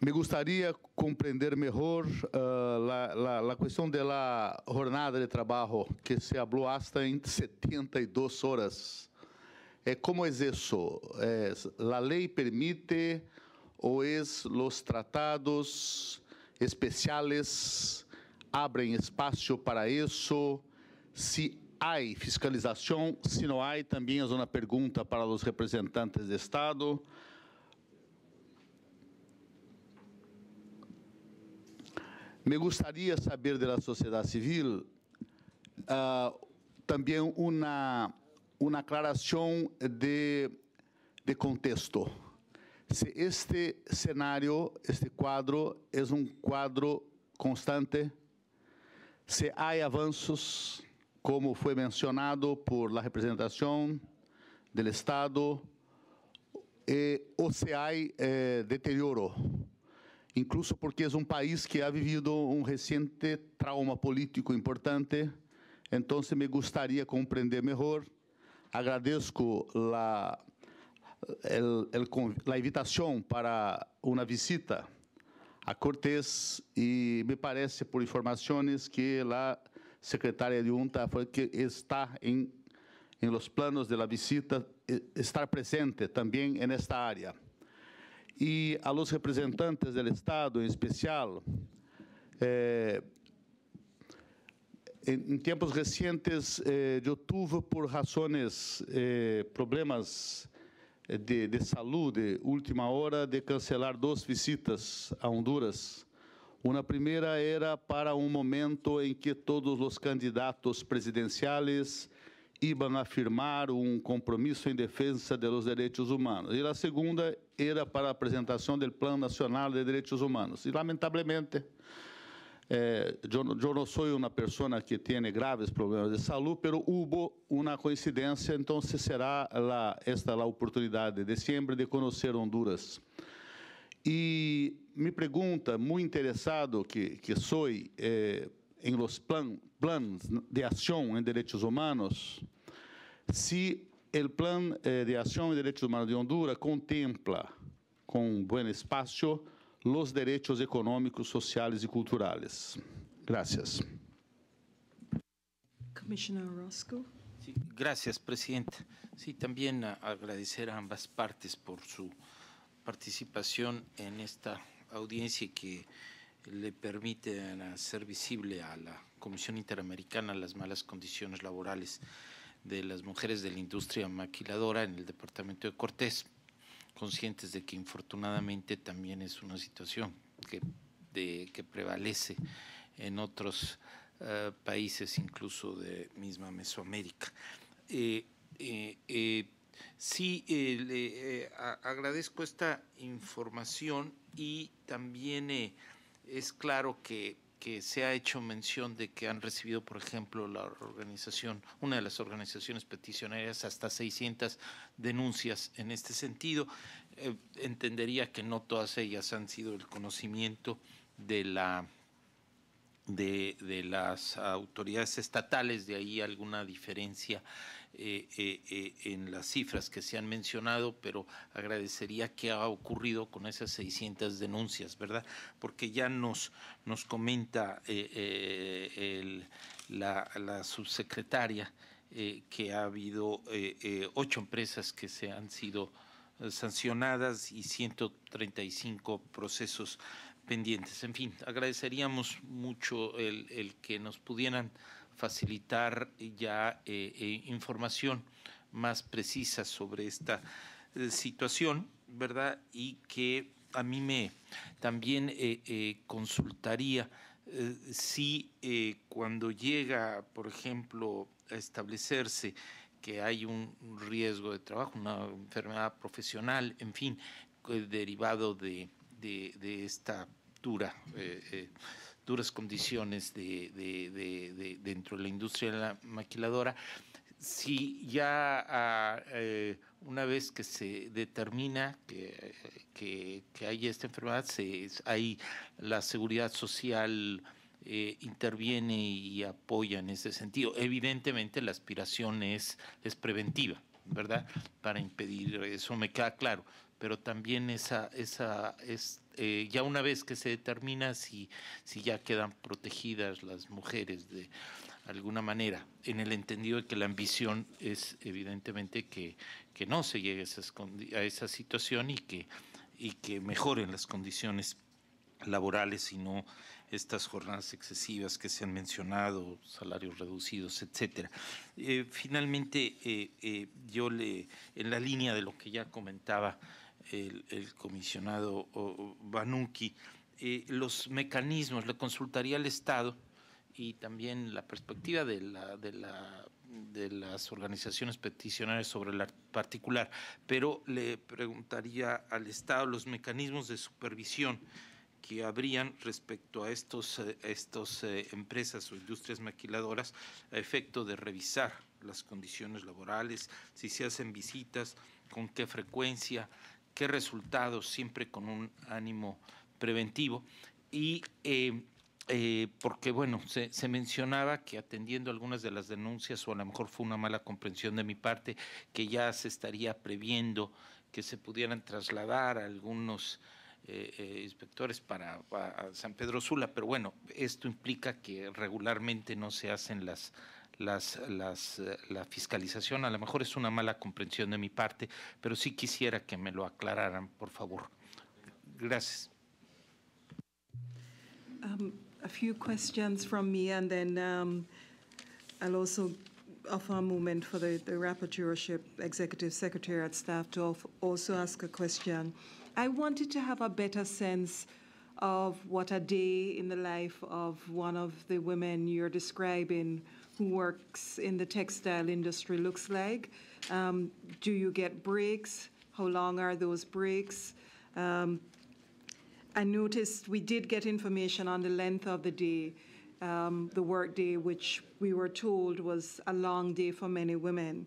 Me gustaría comprender melhor uh, ah, a questão la, jornada de trabalho que se falou hasta en 72 horas. É es eso? A lei permite ou es los tratados especiales abren espacio para eso? Si Há fiscalização, se não há, também é uma pergunta para os representantes de Estado. Me gustaría saber da sociedade civil uh, uma uma una de, de contexto. Se este cenário, este quadro, é um quadro constante, se há avanços, como foi mencionado por la representación del Estado, eh, o SEAI eh, deterioro, incluso porque es é un país que ha vivido un reciente trauma político importante, entonces me gustaría comprender mejor. Agradezco la, el, el, la invitación para una visita a Cortés y me parece por informaciones que la secretária de UNTA foi que está em, em los planos de la visita estar presente também nesta área. E a los representantes del Estado, em especial, eh, em, tempos recentes eh, eu tive por razões eh, problemas eh, de, de saúde última hora de cancelar duas visitas a Honduras uma primeira era para um momento em que todos os candidatos presidenciais iban afirmar um compromisso em defesa de direitos humanos. E a segunda era para a apresentação do Plano Nacional de Direitos Humanos. E, lamentavelmente, eh, eu, eu não sou uma pessoa que tem graves problemas de saúde, mas houve uma coincidência, então será la, esta a oportunidade de sempre de conhecer Honduras. E me pergunta, muito interessado que, que sou é, em los plan, planos de ação em direitos humanos, se o plano é, de ação em direitos humanos de Honduras contempla com bom espaço os direitos econômicos, sociais e culturais. Gracias. Commissioner Roscoe. Sí, gracias, presidente. Sí, también agradecer a ambas partes por su participación en esta audiencia que le permite hacer visible a la Comisión Interamericana las malas condiciones laborales de las mujeres de la industria maquiladora en el departamento de Cortés, conscientes de que infortunadamente también es una situación que, prevalece en otros eh, países, incluso de misma Mesoamérica. Eh, eh, Sí, eh, eh, agradezco esta información y también eh, es claro que, se ha hecho mención de que han recibido, por ejemplo, la organización, una de las organizaciones peticionarias, hasta 600 denuncias en este sentido. entendería que no todas ellas han sido el conocimiento de, las autoridades estatales, de ahí alguna diferencia eh, eh, eh, en las cifras que se han mencionado, pero agradecería qué ha ocurrido con esas 600 denuncias, ¿verdad? Porque ya nos, nos comenta la, subsecretaria que ha habido ocho empresas que se han sido sancionadas y 135 procesos pendientes. En fin, agradeceríamos mucho el que nos pudieran facilitar ya eh, eh, información más precisa sobre esta eh, situación, ¿verdad? Y que a mí me también consultaría si cuando llega, por ejemplo, a establecerse que hay un riesgo de trabajo, una enfermedad profesional, en fin, derivado de, esta dura eh, duras condiciones de, dentro de la industria de la maquiladora. Si ya eh, una vez que se determina que, hay esta enfermedad, se, la seguridad social eh, interviene y apoya en ese sentido. Evidentemente la aspiración es, es preventiva, ¿verdad? Para impedir, eso me queda claro pero también esa, esa es, eh, ya una vez que se determina si, si ya quedan protegidas las mujeres de alguna manera, en el entendido de que la ambición es evidentemente que, que no se llegue a, esa situación y que, y que mejoren las condiciones laborales y no estas jornadas excesivas que se han mencionado, salarios reducidos, etcétera. Eh, finalmente, eh, yo le, en la línea de lo que ya comentaba el, comisionado Banuki eh, los mecanismos, le consultaría al Estado y también la perspectiva de, la, de, la, de las organizaciones peticionarias sobre el particular, pero le preguntaría al Estado los mecanismos de supervisión que habrían respecto a estos, eh, estos eh, empresas o industrias maquiladoras a efecto de revisar las condiciones laborales, si se hacen visitas, con qué frecuencia, qué resultados, siempre con un ánimo preventivo. Y eh, eh, porque, bueno, se, mencionaba que atendiendo algunas de las denuncias, o a lo mejor fue una mala comprensión de mi parte, que ya se estaría previendo que se pudieran trasladar algunos eh, inspectores para San Pedro Sula, pero bueno, esto implica que regularmente no se hacen las las, las, eh, la fiscalización. A lo mejor es una mala comprensión de mi parte, pero sí quisiera que me lo aclararan, por favor. Gracias. Um, a few questions from me, and then um, I'll also offer a moment for the, the rapporteurship executive secretary at staff to also ask a question. I wanted to have a better sense of what a day in the life of one of the women you're describing works in the textile industry looks like. Um, do you get breaks? How long are those breaks? Um, I noticed we did get information on the length of the day, um, the work day, which we were told was a long day for many women.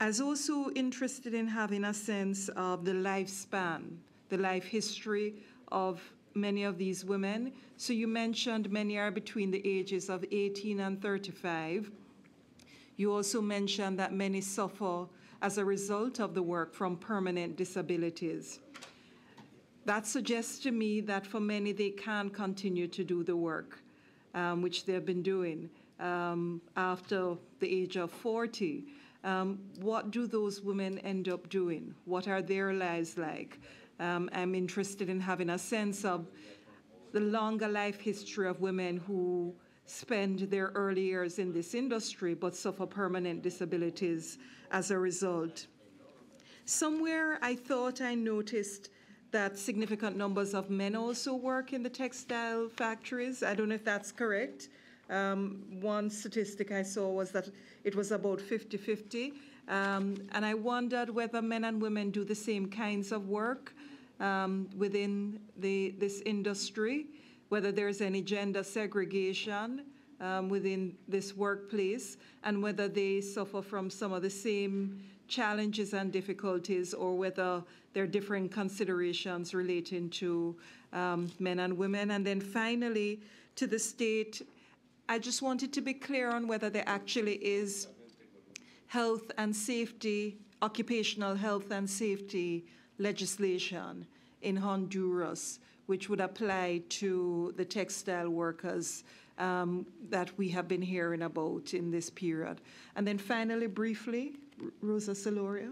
I was also interested in having a sense of the lifespan, the life history of many of these women. So you mentioned many are between the ages of 18 and 35. You also mentioned that many suffer as a result of the work from permanent disabilities. That suggests to me that for many, they can continue to do the work, um, which they've been doing um, after the age of 40. Um, what do those women end up doing? What are their lives like? um, I'm interested in having a sense of the longer life history of women who spend their early years in this industry but suffer permanent disabilities as a result. Somewhere I thought I noticed that significant numbers of men also work in the textile factories. I don't know if that's correct. Um, one statistic I saw was that it was about 50 50. Um, and I wondered whether men and women do the same kinds of work um, within the, this industry, whether there's any gender segregation um, within this workplace, and whether they suffer from some of the same challenges and difficulties, or whether there are different considerations relating to um, men and women. And then finally, to the state, I just wanted to be clear on whether there actually is health and safety, occupational health and safety legislation in Honduras which would apply to the textile workers um, that we have been hearing about in this period. And then finally, briefly, Rosa Solorio.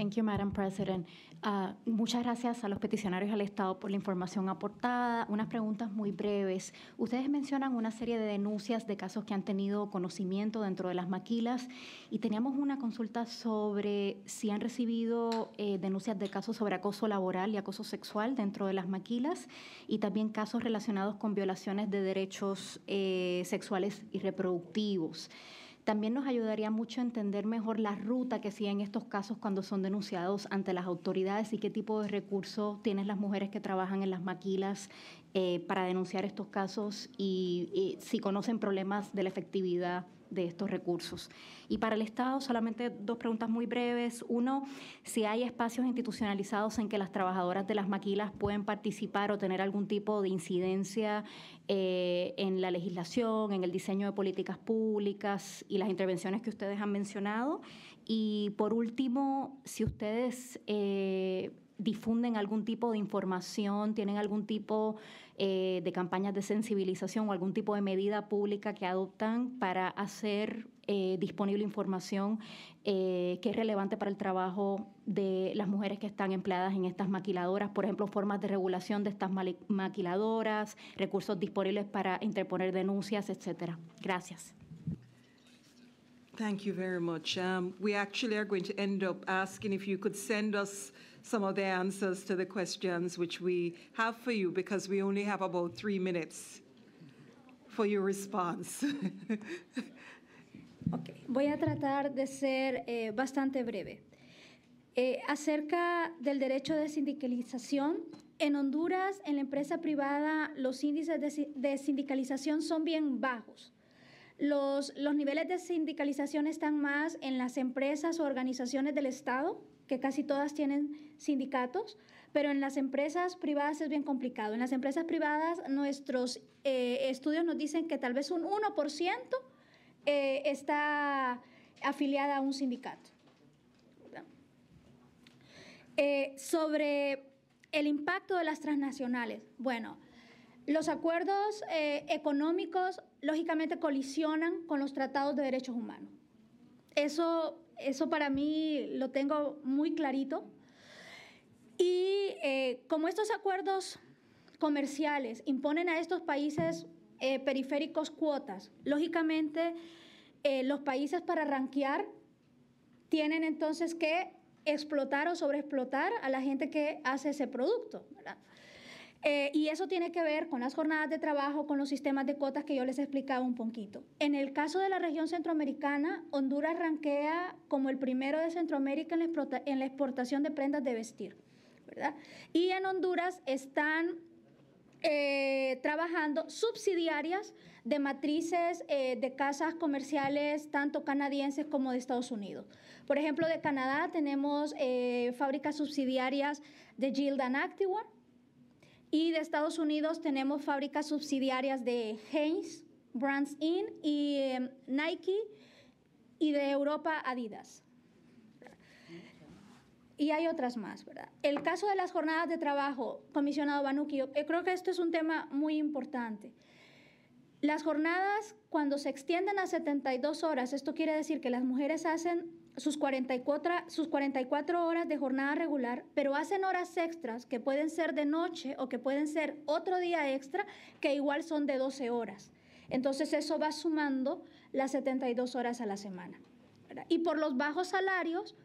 Thank you, ah, muchas gracias a los peticionarios al Estado por la información aportada. Unas preguntas muy breves. Ustedes mencionan una serie de denuncias de casos que han tenido conocimiento dentro de las maquilas y teníamos una consulta sobre si han recibido eh, denuncias de casos sobre acoso laboral y acoso sexual dentro de las maquilas y también casos relacionados con violaciones de derechos eh, sexuales y reproductivos. También nos ayudaría mucho a entender mejor la ruta que siguen estos casos cuando son denunciados ante las autoridades y qué tipo de recursos tienen las mujeres que trabajan en las maquilas eh, para denunciar estos casos y si conocen problemas de la efectividad de estos recursos. Y para el Estado, solamente dos preguntas muy breves. Uno, si hay espacios institucionalizados en que las trabajadoras de las maquilas pueden participar o tener algún tipo de incidencia eh, en la legislación, en el diseño de políticas públicas y las intervenciones que ustedes han mencionado. Y por último, si ustedes eh, difunden algún tipo de información, tienen algún tipo eh, de campañas de sensibilización o algún tipo de medida pública que adoptan para hacer eh, disponible información eh, que es relevante para el trabajo de las mujeres que están empleadas en estas maquiladoras, por ejemplo, formas de regulación de estas maquiladoras, recursos disponibles para interponer denuncias, etcétera. Gracias. Thank you very much. Um, we actually are going to end some of the answers to the questions which we have for you because we only have about three minutes for your response. okay. Voy a tratar de ser eh, bastante breve. Eh, acerca del derecho de sindicalización, en Honduras, en la empresa privada, los índices de, de sindicalización son bien bajos. Los, los niveles de sindicalización están más en las empresas o organizaciones del Estado, que casi todas tienen sindicatos, pero en las empresas privadas es bien complicado. En las empresas privadas nuestros eh, estudios nos dicen que tal vez un 1% eh, está afiliada a un sindicato. Eh, sobre el impacto de las transnacionales. Bueno, los acuerdos económicos lógicamente colisionan con los tratados de derechos humanos. Eso, para mí lo tengo muy clarito. Y eh, como estos acuerdos comerciales imponen a estos países eh, periféricos cuotas, lógicamente eh, los países para ranquear tienen entonces que explotar o sobreexplotar a la gente que hace ese producto. Eh, y eso tiene que ver con las jornadas de trabajo, con los sistemas de cuotas que yo les he explicado un poquito. En el caso de la región centroamericana, Honduras ranquea como el primero de Centroamérica en la, exportación de prendas de vestir, Y en Honduras están eh, trabajando subsidiarias de matrices eh, de casas comerciales, tanto canadienses como de Estados Unidos. Por ejemplo, de Canadá tenemos fábricas subsidiarias de Gildan Activewear, y de Estados Unidos tenemos fábricas subsidiarias de Heinz, Brands Inn, y em, Nike y de Europa Adidas. Y hay otras más, ¿verdad? El caso de las jornadas de trabajo, comisionado Banuki, yo eh, creo que esto es un tema muy importante. Las jornadas, cuando se extienden a 72 horas, esto quiere decir que las mujeres hacen sus 44, sus 44 horas de jornada regular, pero hacen horas extras que pueden ser de noche o que pueden ser otro día extra, que igual son de 12 horas. Entonces eso va sumando las 72 horas a la semana. Y por los bajos salarios,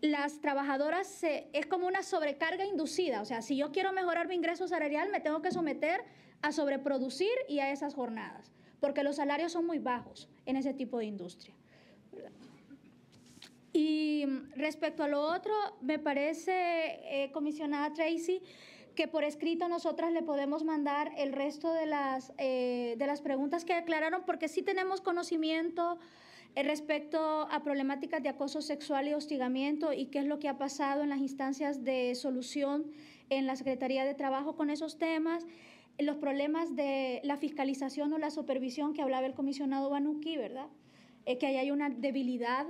las trabajadoras se, es como una sobrecarga inducida. O sea, si yo quiero mejorar mi ingreso salarial, me tengo que someter a sobreproducir y a esas jornadas, porque los salarios son muy bajos en ese tipo de industria. Y mm, respecto a lo otro, me parece, eh, comisionada Tracy, que por escrito nosotras le podemos mandar el resto de las, eh, de las preguntas que aclararon, porque sí tenemos conocimiento eh, respecto a problemáticas de acoso sexual y hostigamiento y qué es lo que ha pasado en las instancias de solución en la Secretaría de Trabajo con esos temas los problemas de la fiscalización o la supervisión que hablaba el comisionado Banuki, ¿verdad? que ahí hay una debilidad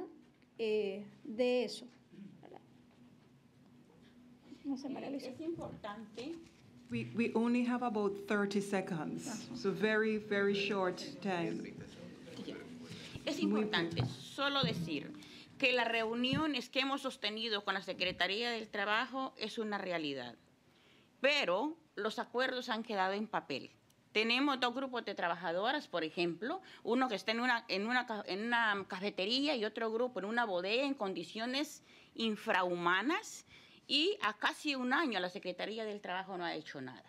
eh, de eso. No sé, eh, Es importante. We, we only have about 30 seconds, so very, very short time. Es importante solo decir que las reuniones que hemos sostenido con la Secretaría del Trabajo es una realidad, pero los acuerdos han quedado en papel. Tenemos dos grupos de trabajadoras, por ejemplo, uno que está en una, en una, una cafetería y otro grupo en una bodega en condiciones infrahumanas y a casi un año la Secretaría del Trabajo no ha hecho nada.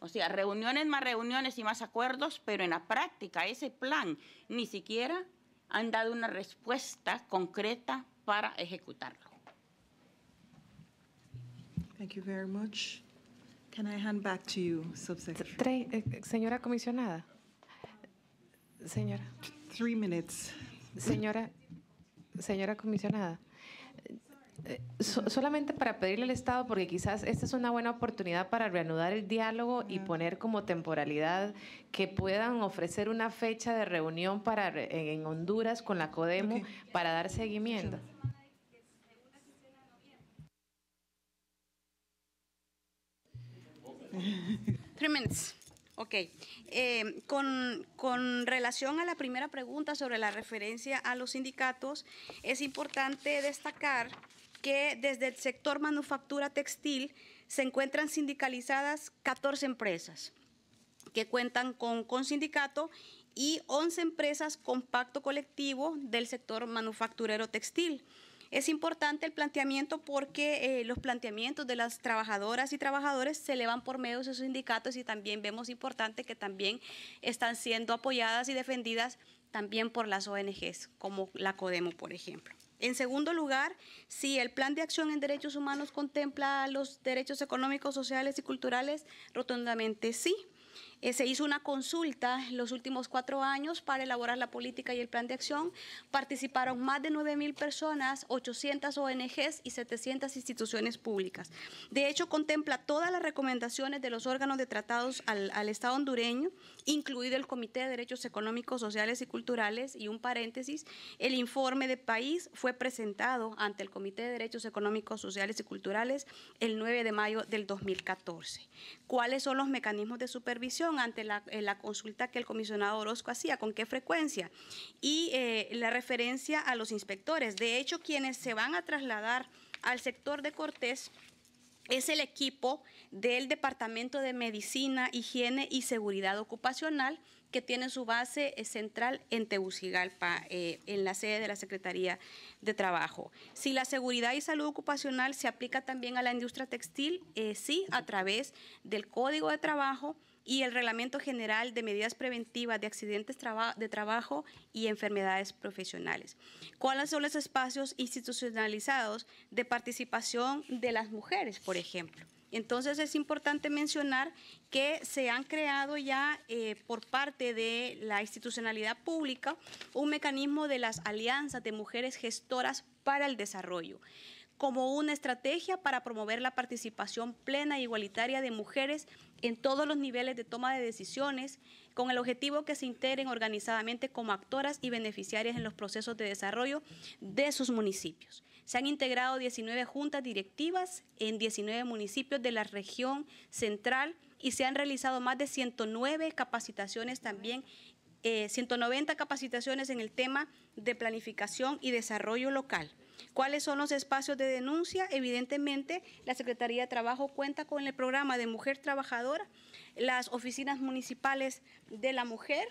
O sea, reuniones más reuniones y más acuerdos, pero en la práctica ese plan ni siquiera han dado una respuesta concreta para ejecutarlo. Can I hand back to you, eh, eh, señora comisionada. Señora. Señora, señora comisionada. Eh, solamente para pedirle al Estado, porque quizás esta es una buena oportunidad para reanudar el diálogo y poner como temporalidad que puedan ofrecer una fecha de reunión para en Honduras con la CODEMO para dar seguimiento. Tres minutos. Ok. Eh, con, relación a la primera pregunta sobre la referencia a los sindicatos, es importante destacar que desde el sector manufactura textil se encuentran sindicalizadas 14 empresas que cuentan con, con sindicato y 11 empresas con pacto colectivo del sector manufacturero textil. Es importante el planteamiento porque eh, los planteamientos de las trabajadoras y trabajadores se elevan por medios de sus sindicatos y también vemos importante que también están siendo apoyadas y defendidas también por las ONGs, como la CODEMO, por ejemplo. En segundo lugar, si el plan de acción en derechos humanos contempla los derechos económicos, sociales y culturales, rotundamente sí. Eh, se hizo una consulta en los últimos cuatro años para elaborar la política y el plan de acción. Participaron más de 9.000 personas, 800 ONGs y 700 instituciones públicas. De hecho, contempla todas las recomendaciones de los órganos de tratados al, al Estado hondureño, incluido el Comité de Derechos Económicos, Sociales y Culturales. Y un paréntesis, el informe de país fue presentado ante el Comité de Derechos Económicos, Sociales y Culturales el 9 de mayo del 2014. ¿Cuáles son los mecanismos de supervisión? ante eh, la, consulta que el comisionado Orozco hacía, con qué frecuencia, y eh, la referencia a los inspectores. De hecho, quienes se van a trasladar al sector de Cortés es el equipo del Departamento de Medicina, Higiene y Seguridad Ocupacional que tiene su base eh, central en Tegucigalpa, en la sede de la Secretaría de Trabajo. Si la seguridad y salud ocupacional se aplica también a la industria textil, sí, a través del Código de Trabajo y el Reglamento General de Medidas Preventivas de Accidentes de Trabajo y Enfermedades Profesionales. ¿Cuáles son los espacios institucionalizados de participación de las mujeres, por ejemplo? Entonces es importante mencionar que se han creado ya eh, por parte de la institucionalidad pública un mecanismo de las alianzas de mujeres gestoras para el desarrollo como una estrategia para promover la participación plena e igualitaria de mujeres en todos los niveles de toma de decisiones, con el objetivo que se integren organizadamente como actoras y beneficiarias en los procesos de desarrollo de sus municipios. Se han integrado 19 juntas directivas en 19 municipios de la región central y se han realizado más de 109 capacitaciones también 190 eh, capacitaciones en el tema de planificación y desarrollo local. ¿Cuáles son los espacios de denuncia? Evidentemente, la Secretaría de Trabajo cuenta con el programa de Mujer Trabajadora, las oficinas municipales de la mujer,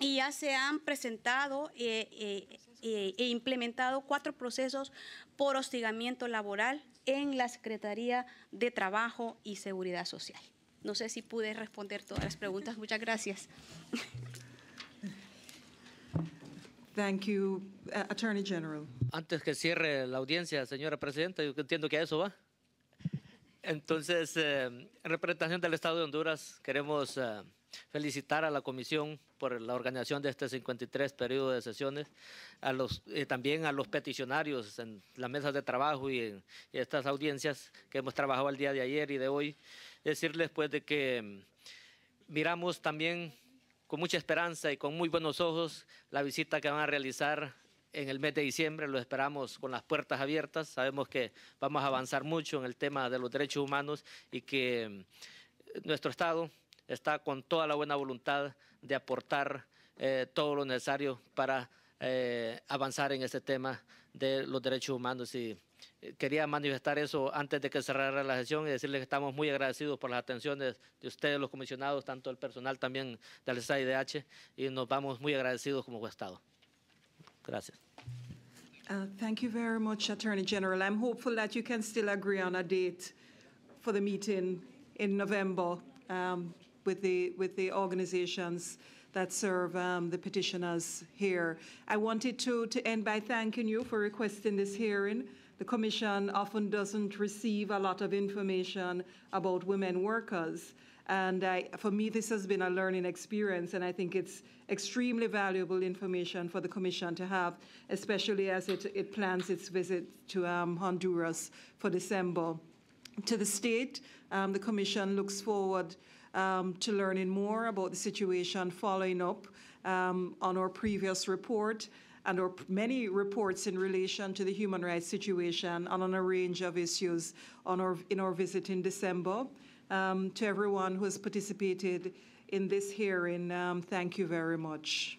y ya se han presentado eh, eh, eh, e implementado cuatro procesos por hostigamiento laboral en la Secretaría de Trabajo y Seguridad Social. No sé si pude responder todas las preguntas. Muchas gracias. Thank you, uh, Attorney General. Antes que cierre la audiencia, señora presidenta, yo entiendo que a eso va. Entonces, em, en representación del Estado de Honduras, queremos eh, felicitar a la Comisión por la organización de este 53 periodo de sesiones, a los, también a los peticionarios en las mesas de trabajo y en estas audiencias que hemos trabajado el día de ayer y de hoy. Decirles pues de que em, miramos también con mucha esperanza y con muy buenos ojos la visita que van a realizar en el mes de diciembre, lo esperamos con las puertas abiertas. Sabemos que vamos a avanzar mucho en el tema de los derechos humanos y que eh, nuestro Estado está con toda la buena voluntad de aportar eh, todo lo necesario para eh, avanzar en ese tema de los derechos humanos. Y quería manifestar eso antes de que cerrara la sesión y decirles que estamos muy agradecidos por las atenciones de ustedes, los comisionados, tanto el personal también del SAIDH, y nos vamos muy agradecidos como Estado. Gracias. Uh, thank you very much, Attorney General. I'm hopeful that you can still agree on a date for the meeting in November um, with the with the organizations that serve um, the petitioners here. I wanted to, to end by thanking you for requesting this hearing. The Commission often doesn't receive a lot of information about women workers. And I, for me, this has been a learning experience, and I think it's extremely valuable information for the Commission to have, especially as it, it plans its visit to um, Honduras for December. To the state, um, the Commission looks forward um, to learning more about the situation following up um, on our previous report and or many reports in relation to the human rights situation and on a range of issues our, in our visit in December um, to everyone who has participated in this hearing. Um, thank you very much.